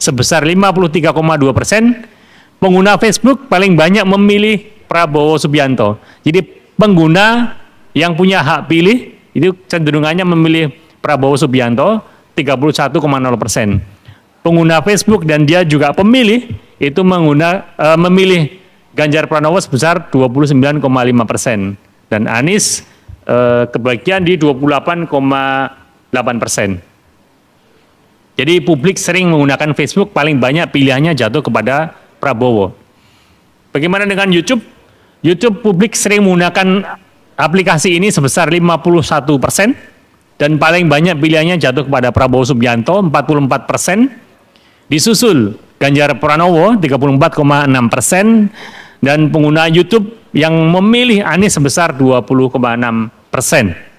sebesar 53,2 persen, pengguna Facebook paling banyak memilih Prabowo Subianto. Jadi pengguna yang punya hak pilih itu cenderungannya memilih Prabowo Subianto 31,0 persen. Pengguna Facebook dan dia juga pemilih itu mengguna, uh, e, memilih Ganjar Pranowo sebesar 29,5 persen dan Anies uh, kebagian di 28,8 persen. Jadi publik sering menggunakan Facebook paling banyak pilihannya jatuh kepada Prabowo. Bagaimana dengan YouTube? YouTube publik sering menggunakan aplikasi ini sebesar 51 persen dan paling banyak pilihannya jatuh kepada Prabowo Subianto 44 persen. Disusul Ganjar Pranowo 34,6 persen dan pengguna YouTube yang memilih Anies sebesar 20,6 persen.